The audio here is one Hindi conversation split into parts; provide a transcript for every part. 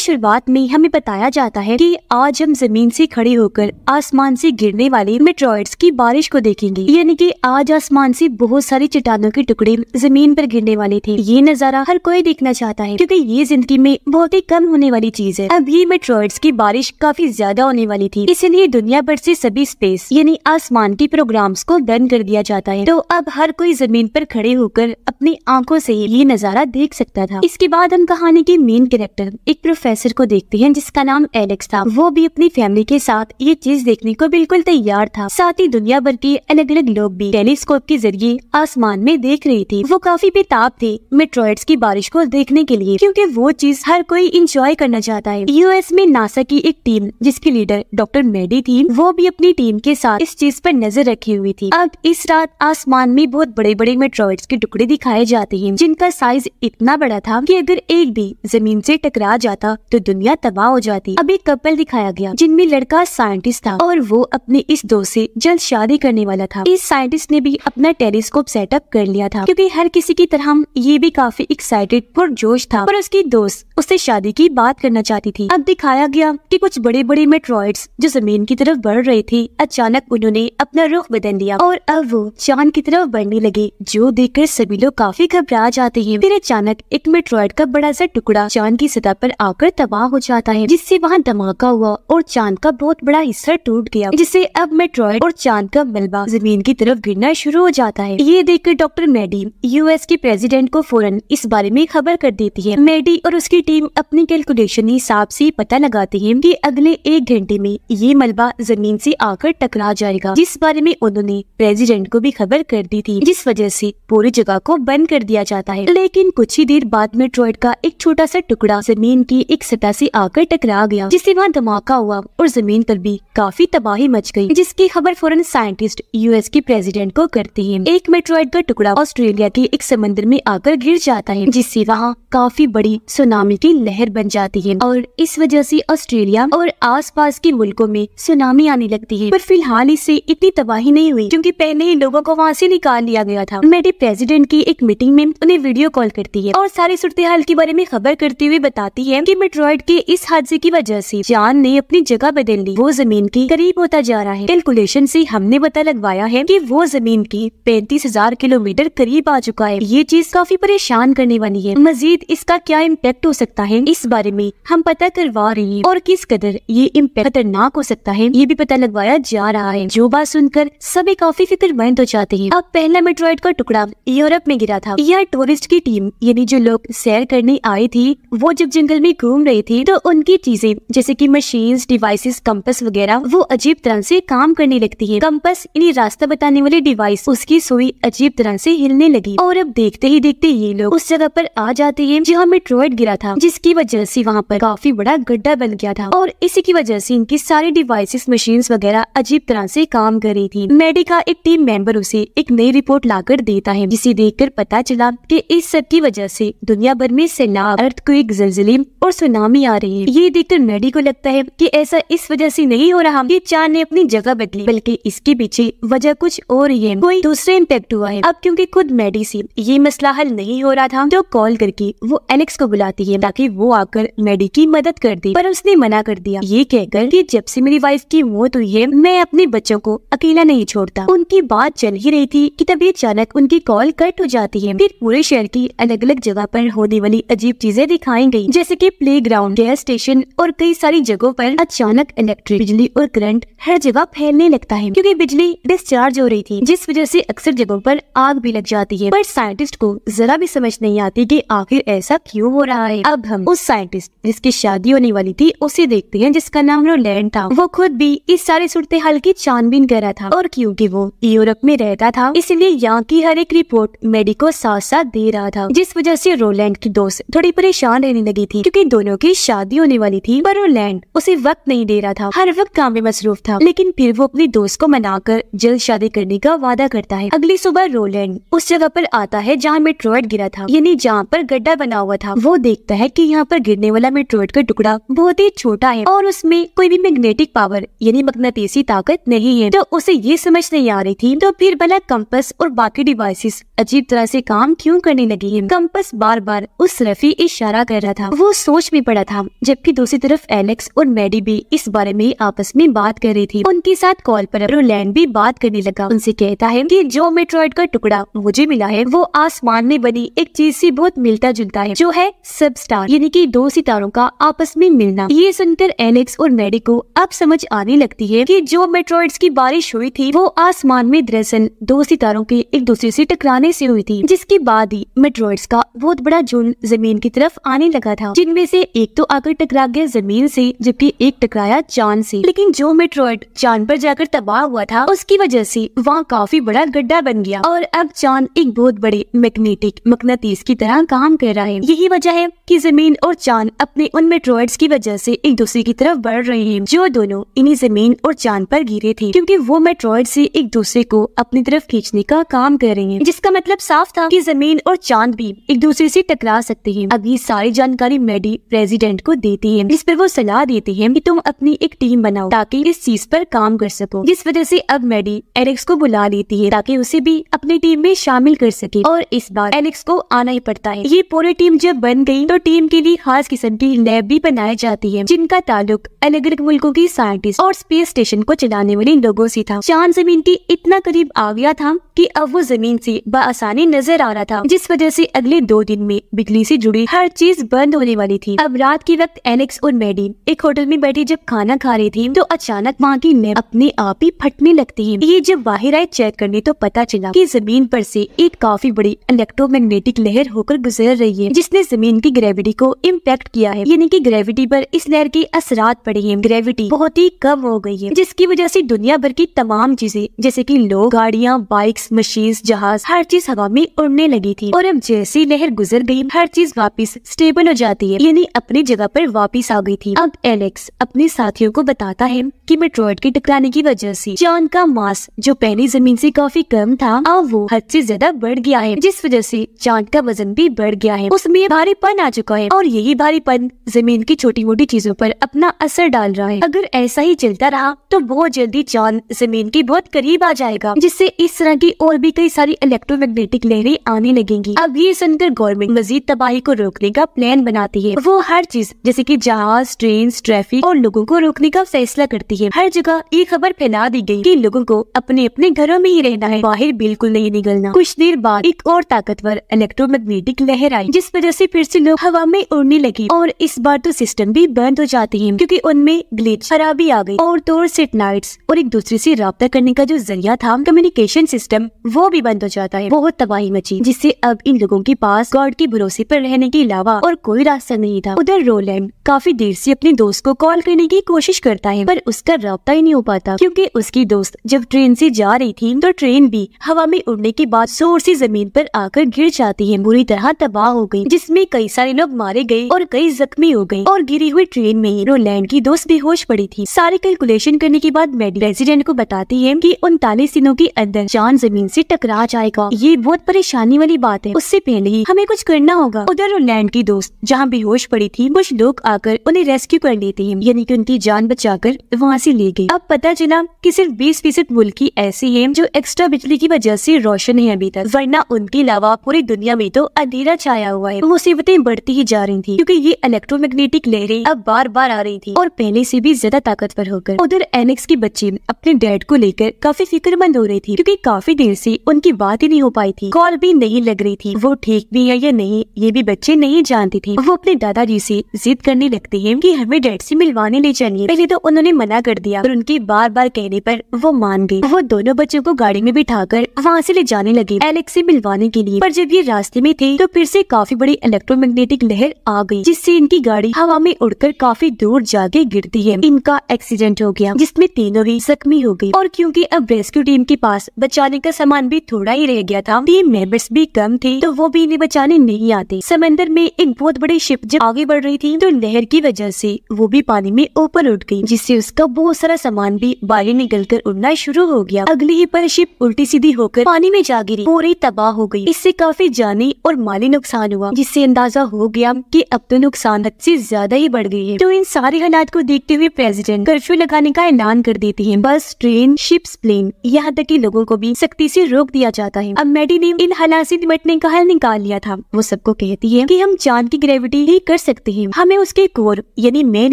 शुरुआत में हमें बताया जाता है कि आज हम जमीन से खड़े होकर आसमान से गिरने वाले मेट्रॉइड्स की बारिश को देखेंगे यानी कि आज आसमान से बहुत सारी चट्टानों के टुकड़े जमीन पर गिरने वाले थे ये नज़ारा हर कोई देखना चाहता है क्योंकि ये जिंदगी में बहुत ही कम होने वाली चीज है अब ये मेट्रॉइड्स की बारिश काफी ज्यादा होने वाली थी इसलिए दुनिया भर से सभी स्पेस यानी आसमान के प्रोग्राम को बंद कर दिया जाता है तो अब हर कोई जमीन पर खड़े होकर अपनी आंखों से ये नज़ारा देख सकता था इसके बाद हम कहानी के मेन कैरेक्टर एक प्रोफेसर प्रोफेसर को देखते हैं जिसका नाम एलेक्स था वो भी अपनी फैमिली के साथ ये चीज देखने को बिल्कुल तैयार था साथ ही दुनिया भर के अलग अलग लोग भी टेलीस्कोप के जरिए आसमान में देख रही थी वो काफी बेताब थे मेट्रोइड्स की बारिश को देखने के लिए क्योंकि वो चीज हर कोई इंजॉय करना चाहता है यूएस में नासा की एक टीम जिसकी लीडर डॉक्टर मेडी थी वो भी अपनी टीम के साथ इस चीज पर नजर रखी हुई थी अब इस रात आसमान में बहुत बड़े बड़े मेट्रॉइड्स के टुकड़े दिखाए जाते हैं जिनका साइज इतना बड़ा था कि अगर एक भी जमीन से टकरा जाता तो दुनिया तबाह हो जाती अब एक कपल दिखाया गया जिनमें लड़का साइंटिस्ट था और वो अपने इस दोस्त से जल्द शादी करने वाला था इस साइंटिस्ट ने भी अपना टेलीस्कोप सेटअप कर लिया था क्योंकि हर किसी की तरह ये भी काफी एक्साइटेड और जोश था और उसकी दोस्त उससे शादी की बात करना चाहती थी अब दिखाया गया कि कुछ बड़े बड़े मेट्रॉइड्स जो जमीन की तरफ बढ़ रहे थे अचानक उन्होंने अपना रुख बदल लिया और अब वो चांद की तरफ बढ़ने लगे जो कर सभी लोग काफी घबरा जाते हैं फिर अचानक एक मेट्रॉइड का बड़ा सा टुकड़ा चांद की सतह पर आकर घर तबाह हो जाता है जिससे वहाँ धमाका हुआ और चांद का बहुत बड़ा हिस्सा टूट गया जिससे अब मेट्रॉयड और चांद का मलबा जमीन की तरफ गिरना शुरू हो जाता है ये देखकर डॉक्टर मेडी यूएस के प्रेसिडेंट को फौरन इस बारे में खबर कर देती है मेडी और उसकी टीम अपनी कैलकुलेशन हिसाब से पता लगाती है कि अगले एक घंटे में ये मलबा जमीन से आकर टकरा जाएगा जिस बारे में उन्होंने प्रेसिडेंट को भी खबर कर दी थी जिस वजह से पूरी जगह को बंद कर दिया जाता है लेकिन कुछ ही देर बाद मेट्रॉइड का एक छोटा सा टुकड़ा जमीन की एक एक सतह से आकर टकरा गया जिससे वहाँ धमाका हुआ और जमीन पर भी काफी तबाही मच गई जिसकी खबर फौरन साइंटिस्ट यूएस के प्रेसिडेंट को करती है एक मेट्रोइड का टुकड़ा ऑस्ट्रेलिया के एक समंदर में आकर गिर जाता है जिससे वहाँ काफी बड़ी सुनामी की लहर बन जाती है और इस वजह से ऑस्ट्रेलिया और पास के मुल्कों में सुनामी आने लगती है पर फिलहाल इससे इतनी तबाही नहीं हुई क्यूँकी पहले ही लोगों को वहाँ ऐसी निकाल लिया गया था मेरे प्रेसिडेंट की एक मीटिंग में उन्हें वीडियो कॉल करती है और सारी सूरत हाल के बारे में खबर करते हुए बताती है की डेट्रॉइड के इस हादसे की वजह से चांद ने अपनी जगह बदल ली वो जमीन के करीब होता जा रहा है कैलकुलेशन से हमने पता लगवाया है कि वो जमीन की पैंतीस हजार किलोमीटर करीब आ चुका है ये चीज काफी परेशान करने वाली है मजीद इसका क्या इम्पेक्ट हो सकता है इस बारे में हम पता करवा रहे हैं और किस कदर ये इम्पेक्ट खतरनाक हो सकता है ये भी पता लगवाया जा रहा है जो बात सुनकर सभी काफी फिक्रमंद हो जाते हैं अब पहला मेट्रॉइड का टुकड़ा यूरोप में गिरा था यह टूरिस्ट की टीम यानी जो लोग सैर करने आए थे वो जब जंगल में घूम घूम रही थी तो उनकी चीजें जैसे कि मशीन डिवाइसेस कंपस वगैरह वो अजीब तरह से काम करने लगती है कंपस इन्हें रास्ता बताने वाली डिवाइस उसकी सुई अजीब तरह से हिलने लगी और अब देखते ही देखते ये लोग उस जगह पर आ जाते हैं जहाँ मेट्रोइड गिरा था जिसकी वजह से वहाँ पर काफी बड़ा गड्ढा बन गया था और इसी की वजह से इनकी सारी डिवाइसेस मशीन वगैरह अजीब तरह से काम कर रही थी मेडिका एक टीम मेंबर उसे एक नई रिपोर्ट लाकर देता है जिसे कर पता चला की इस सब की वजह से दुनिया भर में सैलाब अर्थ को एक जलजिले और सुनामी आ रही है ये देखकर मैडी को लगता है कि ऐसा इस वजह से नहीं हो रहा कि चार ने अपनी जगह बदली बल्कि इसके पीछे वजह कुछ और ही है कोई दूसरा इम्पेक्ट हुआ है अब क्योंकि खुद मैडी से ये मसला हल नहीं हो रहा था तो कॉल करके वो एलेक्स को बुलाती है ताकि वो आकर मैडी की मदद कर दे पर उसने मना कर दिया ये कहकर की जब से मेरी वाइफ की मौत हुई है मैं अपने बच्चों को अकेला नहीं छोड़ता उनकी बात चल ही रही थी की तभी अचानक उनकी कॉल कट हो जाती है फिर पूरे शहर की अलग अलग जगह पर होने वाली अजीब चीजें दिखाई गयी जैसे की प्ले ग्राउंड गैस स्टेशन और कई सारी जगहों पर अचानक इलेक्ट्रिक बिजली और करंट हर जगह फैलने लगता है क्योंकि बिजली डिस्चार्ज हो रही थी जिस वजह से अक्सर जगहों पर आग भी लग जाती है पर साइंटिस्ट को जरा भी समझ नहीं आती कि आखिर ऐसा क्यों हो रहा है अब हम उस साइंटिस्ट जिसकी शादी होने वाली थी उसे देखते हैं जिसका नाम रोलैंड था वो खुद भी इस सारे सूरत हाल की छानबीन कर रहा था और क्यूँकी वो यूरोप में रहता था इसलिए यहाँ की हर एक रिपोर्ट मेडिको साथ साथ दे रहा था जिस वजह से रोलैंड की दोस्त थोड़ी परेशान रहने लगी थी क्यूँकी दो दोनों की शादी होने वाली थी पर वो लैंड उसे वक्त नहीं दे रहा था हर वक्त काम में मसरूफ था लेकिन फिर वो अपने दोस्त को मनाकर जल्द शादी करने का वादा करता है अगली सुबह रोलैंड उस जगह पर आता है जहाँ मेट्रोइड गिरा था यानी जहाँ पर गड्ढा बना हुआ था वो देखता है की यहाँ पर गिरने वाला मेट्रोइड का टुकड़ा बहुत ही छोटा है और उसमें कोई भी मैग्नेटिक पावर यानी मकनतीसी ताकत नहीं है तो उसे ये समझ नहीं आ रही थी तो फिर भला कंपस और बाकी डिवाइसेस अजीब तरह से काम क्यों करने लगी है कंपस बार बार उस रफी इशारा कर रहा था वो सोच भी पड़ा था जबकि दूसरी तरफ एलेक्स और मैडी भी इस बारे में आपस में बात कर रही थी उनके साथ कॉल पर रोलैंड भी बात करने लगा उनसे कहता है कि जो मेट्रॉइड का टुकड़ा मुझे मिला है वो आसमान में बनी एक चीज से बहुत मिलता जुलता है जो है सब स्टार यानी कि दो सितारों का आपस में मिलना ये सुनकर एलेक्स और मैडी को अब समझ आने लगती है कि जो मेट्रॉइड की बारिश हुई थी वो आसमान में दरअसल दो सितारों के एक दूसरे से टकराने से हुई थी जिसके बाद ही मेट्रॉइड्स का बहुत बड़ा झुंड जमीन की तरफ आने लगा था जिनमें से से एक तो आकर टकरा गया जमीन से जबकि एक टकराया चांद से लेकिन जो मेट्रॉइड चांद पर जाकर तबाह हुआ था उसकी वजह से वहाँ काफी बड़ा गड्ढा बन गया और अब चांद एक बहुत बड़े मैग्नेटिक मकनतीस की तरह काम कर रहा है यही वजह है कि जमीन और चांद अपने उन मेट्रॉइड्स की वजह से एक दूसरे की तरफ बढ़ रहे हैं जो दोनों इन्हीं जमीन और चांद पर गिरे थे क्योंकि वो मेट्रॉइड से एक दूसरे को अपनी तरफ खींचने का काम कर रहे हैं जिसका मतलब साफ था कि जमीन और चांद भी एक दूसरे से टकरा सकते हैं अब ये सारी जानकारी मेडी प्रेसिडेंट को देती है जिस पर वो सलाह देती है कि तुम अपनी एक टीम बनाओ ताकि इस चीज पर काम कर सको जिस वजह से अब मैडी एलेक्स को बुला लेती है ताकि उसे भी अपनी टीम में शामिल कर सके और इस बार एलेक्स को आना ही पड़ता है ये पूरी टीम जब बन गई तो टीम के लिए खास किस्म की लैब भी बनाई जाती है जिनका ताल्लुक अलग अलग मुल्कों की साइंटिस्ट और स्पेस स्टेशन को चलाने वाले लोगों ऐसी था चांद जमीन के इतना करीब आ गया था की अब वो जमीन ऐसी बसानी नजर आ रहा था जिस वजह ऐसी अगले दो दिन में बिजली से जुड़ी हर चीज बंद होने वाली थी अब रात के वक्त एलेक्स और मेडी एक होटल में बैठी जब खाना खा रही थी तो अचानक वहाँ की नैप अपने आप ही फटने लगती है ये जब बाहर आए चेक करने तो पता चला की जमीन पर से एक काफी बड़ी इलेक्ट्रोमैग्नेटिक लहर होकर गुजर रही है जिसने जमीन की ग्रेविटी को इम्पेक्ट किया है यानी की ग्रेविटी पर इस लहर के असरात पड़े हैं ग्रेविटी बहुत ही कम हो गई है जिसकी वजह से दुनिया भर की तमाम चीजें जैसे की लोग गाड़ियाँ बाइक्स मशीन जहाज हर चीज हवा में उड़ने लगी थी और अब जैसी लहर गुजर गयी हर चीज वापिस स्टेबल हो जाती है यानी अपनी जगह पर वापस आ गई थी अब एलेक्स अपने साथियों को बताता है कि मेट्रोइड के टकराने की वजह से जॉन का मास जो पहले जमीन से काफी कम था अब वो हद से ज्यादा बढ़ गया है जिस वजह से चांद का वजन भी बढ़ गया है उसमें भारीपन आ चुका है और यही भारीपन जमीन की छोटी मोटी चीजों पर अपना असर डाल रहा है अगर ऐसा ही चलता रहा तो बहुत जल्दी चांद जमीन के बहुत करीब आ जाएगा जिससे इस तरह की और भी कई सारी इलेक्ट्रोमैग्नेटिक लहरें आने लगेंगी अब ये सुनकर गवर्नमेंट मजीद तबाही को रोकने का प्लान बनाती है वो हर चीज जैसे कि जहाज ट्रेन ट्रैफिक और लोगों को रोकने का फैसला करती है हर जगह ये खबर फैला दी गई कि लोगों को अपने अपने घरों में ही रहना है बाहर बिल्कुल नहीं निकलना कुछ देर बाद एक और ताकतवर इलेक्ट्रोमैग्नेटिक लहर आई जिस वजह से फिर से लोग हवा में उड़ने लगे और इस बार तो सिस्टम भी बंद हो जाते हैं क्योंकि उनमें ग्लिच खराबी आ गई और तो नाइट और एक दूसरे से रब्ता करने का जो जरिया था कम्युनिकेशन सिस्टम वो भी बंद हो जाता है बहुत तबाही मची जिससे अब इन लोगों के पास गॉड के भरोसे पर रहने के अलावा और कोई रास्ता नहीं था था उधर रोलैंड काफी देर से अपने दोस्त को कॉल करने की कोशिश करता है पर उसका रबता ही नहीं हो पाता क्योंकि उसकी दोस्त जब ट्रेन से जा रही थी तो ट्रेन भी हवा में उड़ने के बाद जोर से जमीन पर आकर गिर जाती है बुरी तरह तबाह हो गई जिसमें कई सारे लोग मारे गए और कई जख्मी हो गए और गिरी हुई ट्रेन में ही रोलैंड की दोस्त बेहोश पड़ी थी सारे कैलकुलेशन करने के बाद मेडी रेसिडेंट को बताती है की उनतालीस दिनों के अंदर चांद जमीन ऐसी टकरा जाएगा ये बहुत परेशानी वाली बात है उससे पहले ही हमें कुछ करना होगा उधर रोलैंड की दोस्त जहाँ बेहोश पड़ी थी कुछ लोग आकर उन्हें रेस्क्यू कर लेते हैं यानी कि उनकी जान बचाकर वहाँ ऐसी ले गयी अब पता चला कि सिर्फ बीस फीसद मुल्क ही ऐसे हैं जो एक्स्ट्रा बिजली की वजह से रोशन है अभी तक वरना उनके अलावा पूरी दुनिया में तो अंधेरा छाया हुआ है मुसीबतें बढ़ती ही जा रही थी क्योंकि ये इलेक्ट्रोमैग्नेटिक लहरें अब बार बार आ रही थी और पहले से भी ज्यादा ताकतवर होकर उधर एनेक्स की बच्चे अपने डैड को लेकर काफी फिक्रमंद हो रही थी क्योंकि काफी देर से उनकी बात ही नहीं हो पाई थी कॉल भी नहीं लग रही थी वो ठीक भी है या नहीं ये भी बच्चे नहीं जानते थे वो अपने दादा माता जी से जिद करने लगते हैं कि हमें डेड से मिलवाने ले जाइए पहले तो उन्होंने मना कर दिया और उनके बार बार कहने पर वो मान गई वो दोनों बच्चों को गाड़ी में बिठा कर वहाँ से ले जाने लगे एलेक्स से मिलवाने के लिए पर जब ये रास्ते में थे तो फिर से काफी बड़ी इलेक्ट्रोमैग्नेटिक लहर आ गई जिससे इनकी गाड़ी हवा में उड़कर काफी दूर जाके गिरती है इनका एक्सीडेंट हो गया जिसमे तीनों ही जख्मी हो गयी और क्यूँकी अब रेस्क्यू टीम के पास बचाने का सामान भी थोड़ा ही रह गया था टीम मेंबर्स भी कम थे तो वो भी इन्हें बचाने नहीं आते समंदर में एक बहुत बड़ी शिप जब आगे बढ़ रही थी तो नहर की वजह से वो भी पानी में ऊपर उठ गई जिससे उसका बहुत सारा सामान भी बाहर निकलकर उड़ना शुरू हो गया अगली ही पर शिप उल्टी सीधी होकर पानी में जा गिरी पूरी तबाह हो गई इससे काफी जानी और माली नुकसान हुआ जिससे अंदाजा हो गया कि अब तो नुकसान हद से ज्यादा ही बढ़ गई है तो इन सारे हालात को देखते हुए प्रेसिडेंट कर्फ्यू लगाने का ऐलान कर देती है बस ट्रेन शिप्स प्लेन यहाँ तक की लोगों को भी सख्ती से रोक दिया जाता है अब मेडी ने इन हालात से निपटने का हल निकाल लिया था वो सबको कहती है की हम चांद की ग्रेविटी ही कर सकते हैं हमें उसके कोर यानी मेन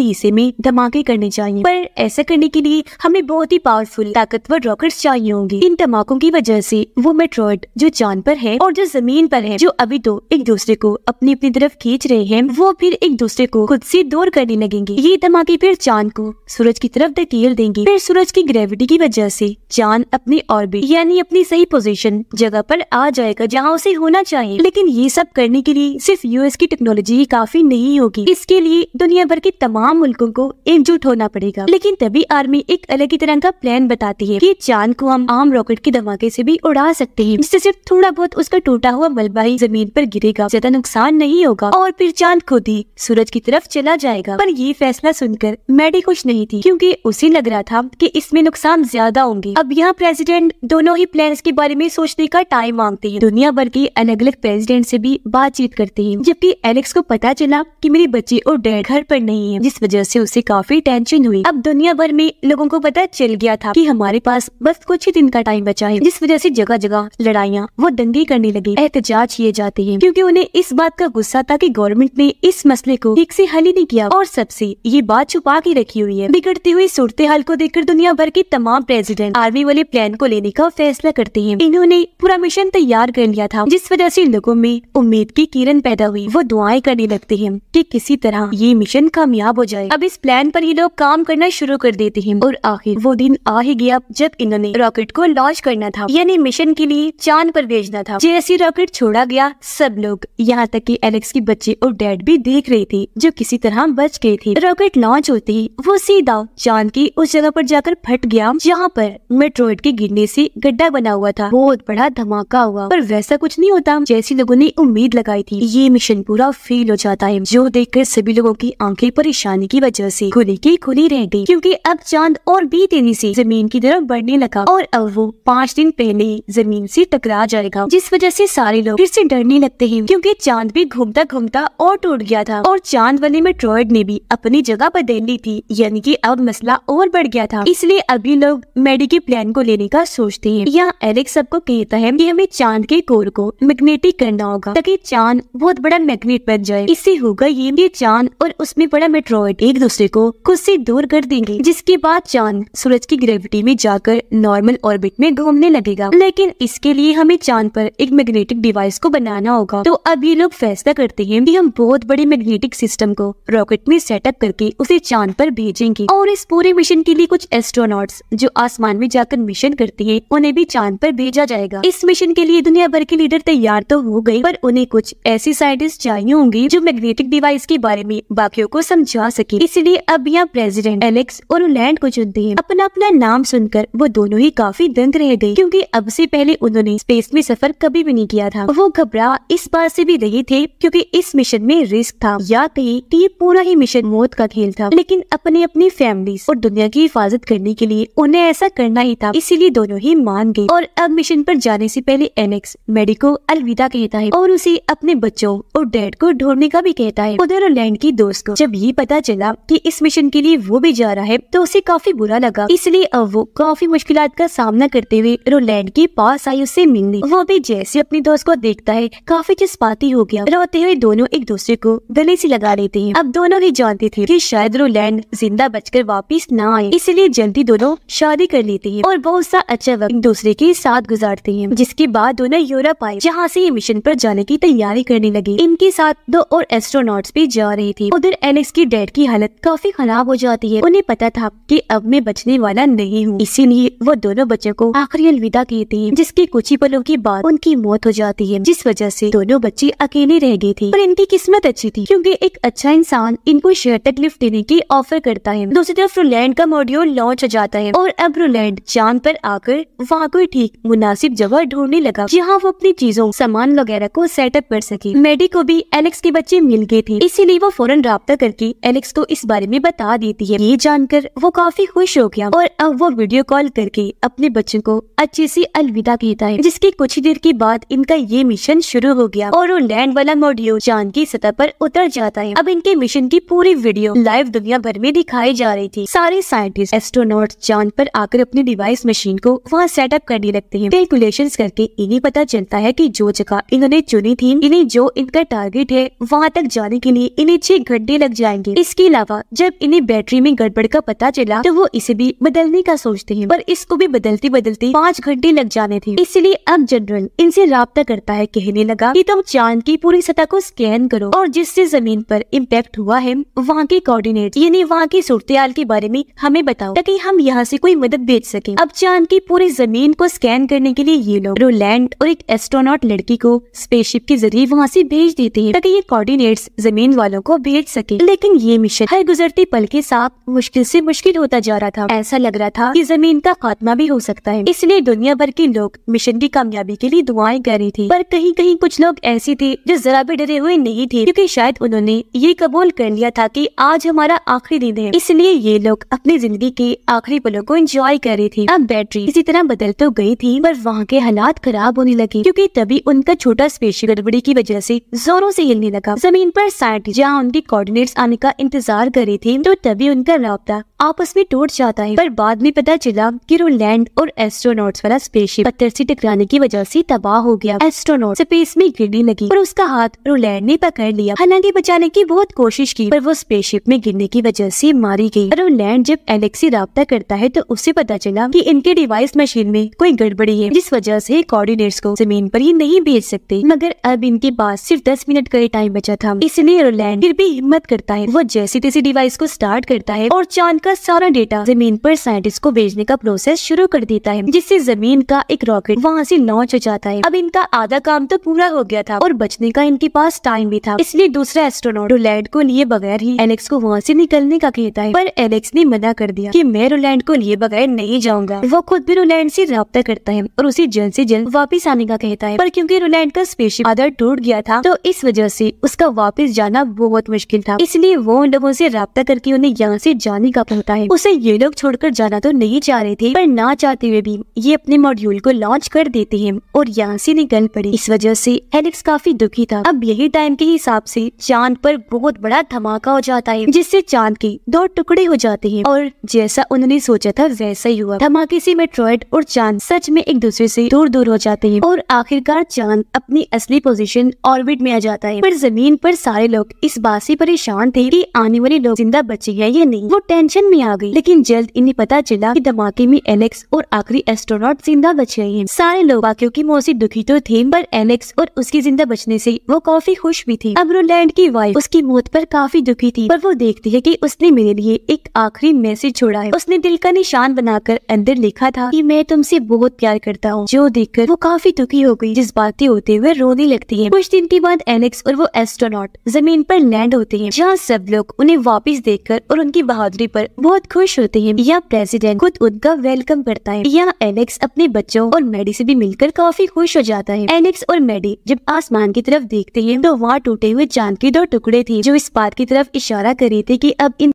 हिस्से में धमाके करने चाहिए पर ऐसा करने के लिए हमें बहुत ही पावरफुल ताकतवर रॉकेट चाहिए होंगे इन धमाकों की वजह से वो मेट्रॉइड जो चांद पर है और जो जमीन पर है जो अभी तो एक दूसरे को अपनी अपनी तरफ खींच रहे हैं वो फिर एक दूसरे को खुद ऐसी दूर करने लगेंगे ये धमाके फिर चांद को सूरज की तरफ धकेल देंगे फिर सूरज की ग्रेविटी की वजह ऐसी चांद अपनी ऑर्बिट यानी अपनी सही पोजीशन जगह पर आ जाएगा जहाँ उसे होना चाहिए लेकिन ये सब करने के लिए सिर्फ यूएस की टेक्नोलॉजी ही काफी नहीं नहीं होगी इसके लिए दुनिया भर के तमाम मुल्कों को एकजुट होना पड़ेगा लेकिन तभी आर्मी एक अलग ही तरह का प्लान बताती है की चांद को हम आम रॉकेट के धमाके से भी उड़ा सकते हैं इससे सिर्फ थोड़ा बहुत उसका टूटा हुआ मलबा ही जमीन पर गिरेगा ज्यादा नुकसान नहीं होगा और फिर चांद खुद ही सूरज की तरफ चला जाएगा पर ये फैसला सुनकर मैडी खुश नहीं थी क्योंकि उसे लग रहा था कि इसमें नुकसान ज्यादा होंगे अब यहाँ प्रेसिडेंट दोनों ही प्लान के बारे में सोचने का टाइम मांगते हैं दुनिया भर के अलग अलग प्रेसिडेंट से भी बातचीत करते हैं जबकि एलेक्स को पता चला कि मेरे बच्चे और डैड घर पर नहीं है जिस वजह से उसे काफी टेंशन हुई अब दुनिया भर में लोगों को पता चल गया था कि हमारे पास बस कुछ ही दिन का टाइम बचा है जिस वजह से जगह जगह लड़ाइया वो दंगे करने लगी एहतजाज किए जाते हैं क्यूँकी उन्हें इस बात का गुस्सा था की गवर्नमेंट ने इस मसले को ठीक ऐसी हल ही नहीं किया और सबसे ये बात छुपा के रखी हुई है बिगड़ती हुई सूरत हाल को देखकर दुनिया भर के तमाम प्रेसिडेंट आर्मी वाले प्लान को लेने का फैसला करते हैं इन्होंने पूरा मिशन तैयार कर लिया था जिस वजह से लोगों में उम्मीद की किरण पैदा हुई वो दुआएं करने लगते हैं कि किसी तरह ये मिशन कामयाब हो जाए अब इस प्लान पर ये लोग काम करना शुरू कर देते हैं और आखिर वो दिन आ ही गया जब इन्होंने रॉकेट को लॉन्च करना था यानी मिशन के लिए चांद पर भेजना था जैसे रॉकेट छोड़ा गया सब लोग यहाँ तक कि एलेक्स के बच्चे और डैड भी देख रहे थे जो किसी तरह बच गए थे रॉकेट लॉन्च होते ही वो सीधा चांद की उस जगह पर जाकर फट गया जहाँ पर मेट्रोइड के गिरने से गड्ढा बना हुआ था बहुत बड़ा धमाका हुआ पर वैसा कुछ नहीं होता जैसी लोगों ने उम्मीद लगाई थी ये मिशन पूरा फेल हो जाता है जो देखकर सभी लोगों की आंखें परेशानी की वजह से खुली की खुली रह गई क्योंकि अब चांद और भी तेजी से जमीन की तरफ बढ़ने लगा और अब वो पाँच दिन पहले ही जमीन से टकरा जाएगा जिस वजह से सारे लोग फिर से डरने लगते हैं क्योंकि चांद भी घूमता घूमता और टूट गया था और चांद वाले में ट्रॉयड ने भी अपनी जगह बदल ली थी यानी कि अब मसला और बढ़ गया था इसलिए अभी लोग मेडी के प्लान को लेने का सोचते है यहाँ एलेक्स सबको कहता है की हमें चांद के कोर को मैग्नेटिक करना होगा ताकि चांद बहुत बड़ा मैग्नेट बन जाए इससे होगा ये भी चांद और उसमें बड़ा मेट्रोइड एक दूसरे को खुद से दूर कर देंगे जिसके बाद चांद सूरज की ग्रेविटी में जाकर नॉर्मल ऑर्बिट में घूमने लगेगा लेकिन इसके लिए हमें चांद पर एक मैग्नेटिक डिवाइस को बनाना होगा तो अब ये लोग फैसला करते हैं कि हम बहुत बड़े मैग्नेटिक सिस्टम को रॉकेट में सेटअप करके उसे चांद पर भेजेंगे और इस पूरे मिशन के लिए कुछ एस्ट्रोनॉट जो आसमान में जाकर मिशन करते हैं उन्हें भी चांद पर भेजा जाएगा इस मिशन के लिए दुनिया भर के लीडर तैयार तो हो गयी पर उन्हें कुछ ऐसी साइंटिस्ट चाहिए होंगी जो मैग्नेटिक मैग्नेटिक डिवाइस के बारे में बाकियों को समझा सके इसलिए अब यहाँ प्रेसिडेंट एलेक्स और लैंड को चुनते हैं अपना अपना नाम सुनकर वो दोनों ही काफी दंग रह गए क्योंकि अब से पहले उन्होंने स्पेस में सफर कभी भी नहीं किया था वो घबरा इस बात से भी रही थे क्योंकि इस मिशन में रिस्क था या कहीं की ये पूरा ही मिशन मौत का खेल था लेकिन अपनी अपनी फैमिली और दुनिया की हिफाजत करने के लिए उन्हें ऐसा करना ही था इसीलिए दोनों ही मान गए और अब मिशन पर जाने से पहले एलेक्स मेडिको अलविदा कहता है और उसे अपने बच्चों और डैड को ढूंढने का भी कहता कहता है उधर लैंड की दोस्त को जब ये पता चला कि इस मिशन के लिए वो भी जा रहा है तो उसे काफी बुरा लगा इसलिए अब वो काफी मुश्किल का सामना करते हुए रोलैंड के पास आई उससे मिलने वो भी जैसे अपने दोस्त को देखता है काफी जज्बाती हो गया रोते हुए दोनों एक दूसरे को गले से लगा लेते हैं अब दोनों ही जानते थे की शायद रोलैंड जिंदा बचकर वापिस न आए इसलिए जल्दी दोनों शादी कर लेते हैं और बहुत सा अच्छा वक्त एक दूसरे के साथ गुजारते हैं जिसके बाद दोनों यूरोप आए जहाँ से ये मिशन पर जाने की तैयारी करने लगे इनके साथ दो और एस्ट्रो एस्ट्रोनॉट्स भी जा रही थी उधर एलेक्स की डेड की हालत काफी खराब हो जाती है उन्हें पता था कि अब मैं बचने वाला नहीं हूँ इसीलिए वो दोनों बच्चों को आखिरी अलविदा कहती है जिसके कुछ ही पलों के बाद उनकी मौत हो जाती है जिस वजह से दोनों बच्चे अकेले रह गए थे पर इनकी किस्मत अच्छी थी क्योंकि एक अच्छा इंसान इनको शेयर तक लिफ्ट देने की ऑफर करता है दूसरी तरफ रोलैंड का मॉड्यूल लॉन्च हो जाता है और अब रोलैंड चांद पर आकर वहाँ कोई ठीक मुनासिब जगह ढूंढने लगा जहाँ वो अपनी चीजों सामान वगैरह को सेटअप कर सके मेडी को भी एलेक्स के बच्चे मिल गए थे इसीलिए वो फौरन रबता करके एलेक्स को इस बारे में बता देती है ये जानकर वो काफी खुश हो गया और अब वो वीडियो कॉल करके अपने बच्चों को अच्छे से अलविदा कहता है जिसकी कुछ ही देर के बाद इनका ये मिशन शुरू हो गया और वो लैंड वाला मॉड्यूल चांद की सतह पर उतर जाता है अब इनके मिशन की पूरी वीडियो लाइव दुनिया भर में दिखाई जा रही थी सारे साइंटिस्ट एस्ट्रोनॉट चांद पर आकर अपनी डिवाइस मशीन को वहाँ सेटअप करने लगते हैं कैलकुलेशंस करके इन्हें पता चलता है कि जो जगह इन्होंने चुनी थी इन्हें जो इनका टारगेट है वहाँ तक जाने के लिए इन्हें छह घंटे लग जाएंगे इसके अलावा जब इन्हें बैटरी में गड़बड़ का पता चला तो वो इसे भी बदलने का सोचते हैं पर इसको भी बदलते बदलते पाँच घंटे लग जाने थे इसलिए अब जनरल इनसे रहा करता है कहने लगा की तुम चांद की पूरी सतह को स्कैन करो और जिससे जमीन पर इम्पैक्ट हुआ है वहाँ के कोऑर्डिनेट यानी वहाँ की सूरत के बारे में हमें बताओ ताकि हम यहाँ से कोई मदद भेज सके अब चांद की पूरी जमीन को स्कैन करने के लिए ये लोग रोलैंड और एक एस्ट्रोनॉट लड़की को स्पेसशिप के जरिए वहाँ से भेज देते हैं ताकि ये कोऑर्डिनेट्स जमीन वालों को भेज सके लेकिन ये मिशन हर गुजरती पल के साथ मुश्किल से मुश्किल होता जा रहा था ऐसा लग रहा था कि जमीन का खात्मा भी हो सकता है इसलिए दुनिया भर के लोग मिशन की कामयाबी के लिए दुआएं कर रही थी पर कहीं कहीं कुछ लोग ऐसे थे जो जरा भी डरे हुए नहीं थे क्यूँकी शायद उन्होंने ये कबूल कर लिया था की आज हमारा आखिरी दिन है इसलिए ये लोग अपनी जिंदगी के आखिरी पलों को इंजॉय कर रहे थे अब बैटरी इसी तरह बदल तो गयी थी पर वहाँ के हालात खराब होने लगे क्यूँकी तभी उनका छोटा स्पेशल गड़बड़ी की वजह से जोरों से हिलने लगा जमीन पर साइंटिस्ट जहाँ उनके कोऑर्डिनेट्स आने का इंतजार कर रहे थे तो तभी उनका रबता आपस में टूट जाता है पर बाद में पता चला कि वो लैंड और एस्ट्रोनॉट्स वाला स्पेसशिप पत्थर से टकराने की वजह से तबाह हो गया एस्ट्रोनॉट स्पेस में गिरने लगी और उसका हाथ रोलैंड ने पकड़ लिया हालांकि बचाने की बहुत कोशिश की पर वो स्पेसशिप में गिरने की वजह से मारी गई रोलैंड जब एलेक्सी रबता करता है तो उसे पता चला की इनके डिवाइस मशीन में कोई गड़बड़ी है जिस वजह ऐसी कोर्डिनेट्स को जमीन आरोप ही नहीं भेज सकते मगर अब इनके पास सिर्फ दस मिनट का ही टाइम बचा था इसलिए रोलैंड फिर भी हिम्मत करता है वो जैसी तैसी डिवाइस को स्टार्ट करता है और चांद का सारा डेटा जमीन पर साइंटिस्ट को भेजने का प्रोसेस शुरू कर देता है जिससे जमीन का एक रॉकेट वहाँ से लॉन्च हो जाता है अब इनका आधा काम तो पूरा हो गया था और बचने का इनके पास टाइम भी था इसलिए दूसरा एस्ट्रोनॉट रोलैंड को लिए बगैर ही एलेक्स को वहाँ ऐसी निकलने का कहता है पर एलेक्स ने मना कर दिया की मैं रोलैंड को लिए बगैर नहीं जाऊंगा वो खुद भी रोलैंड ऐसी रब्ता करता है और उसे जल्द ऐसी जल्द वापिस आने का कहता है पर क्यूँकी रोलैंड का स्पेशल आदर टूट गया था तो इस वजह ऐसी उसका वापस जाना बहुत मुश्किल था इसलिए वो उन लोगों से रबता करके उन्हें यहाँ से जाने का पता है उसे ये लोग छोड़कर जाना तो नहीं चाह रहे थे पर ना चाहते हुए भी ये अपने मॉड्यूल को लॉन्च कर देते हैं और यहाँ से निकल पड़े इस वजह से एलेक्स काफी दुखी था अब यही टाइम के हिसाब से चांद पर बहुत बड़ा धमाका हो जाता है जिससे चांद के दो टुकड़े हो जाते हैं और जैसा उन्होंने सोचा था वैसा ही हुआ धमाके से मेट्रॉइड और चांद सच में एक दूसरे से दूर दूर हो जाते हैं और आखिरकार चांद अपनी असली पोजीशन ऑर्बिट में आ जाता है पर जमीन पर सारे लोग इस बात से परेशान थे कि आने वाले लोग जिंदा बचे हैं या नहीं वो टेंशन में आ गई लेकिन जल्द इन्हें पता चला कि धमाके में एलेक्स और आखिरी एस्ट्रोनॉट जिंदा बच गए हैं सारे लोग बाकियों की मौत से दुखी तो थे पर एलेक्स और उसके जिंदा बचने से वो काफी खुश भी थी अब रोलैंड की वाइफ उसकी मौत पर काफी दुखी थी पर वो देखती है कि उसने मेरे लिए एक आखिरी मैसेज छोड़ा है उसने दिल का निशान बनाकर अंदर लिखा था कि मैं तुमसे बहुत प्यार करता हूँ जो देखकर वो काफी दुखी हो गई जिस बातें होते हुए रोने लगती है कुछ दिन के बाद एलेक्स और वो एस्ट्रोनॉट प्लॉट जमीन पर लैंड होते हैं जहाँ सब लोग उन्हें वापस देखकर और उनकी बहादुरी पर बहुत खुश होते हैं यहाँ प्रेसिडेंट खुद उनका वेलकम करता है यहाँ एलेक्स अपने बच्चों और मैडी से भी मिलकर काफी खुश हो जाता है एलेक्स और मैडी जब आसमान की तरफ देखते हैं तो वहाँ टूटे हुए चांद के दो टुकड़े थे जो इस बात की तरफ इशारा करे थे की अब इन